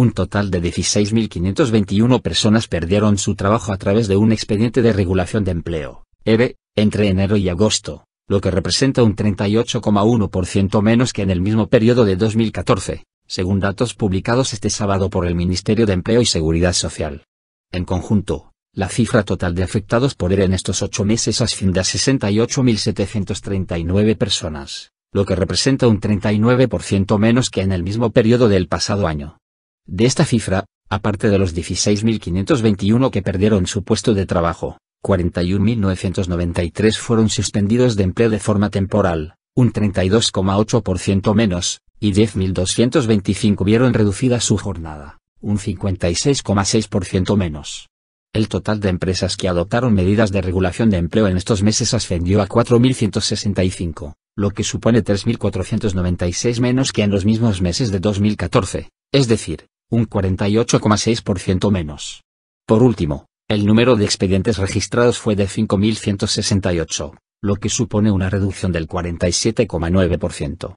Un total de 16.521 personas perdieron su trabajo a través de un expediente de regulación de empleo, ERE, entre enero y agosto, lo que representa un 38,1% menos que en el mismo periodo de 2014, según datos publicados este sábado por el Ministerio de Empleo y Seguridad Social. En conjunto, la cifra total de afectados por ERE en estos ocho meses asciende a 68.739 personas, lo que representa un 39% menos que en el mismo periodo del pasado año. De esta cifra, aparte de los 16.521 que perdieron su puesto de trabajo, 41.993 fueron suspendidos de empleo de forma temporal, un 32,8% menos, y 10.225 vieron reducida su jornada, un 56,6% menos. El total de empresas que adoptaron medidas de regulación de empleo en estos meses ascendió a 4.165, lo que supone 3.496 menos que en los mismos meses de 2014, es decir, un 48,6% menos. Por último, el número de expedientes registrados fue de 5.168, lo que supone una reducción del 47,9%.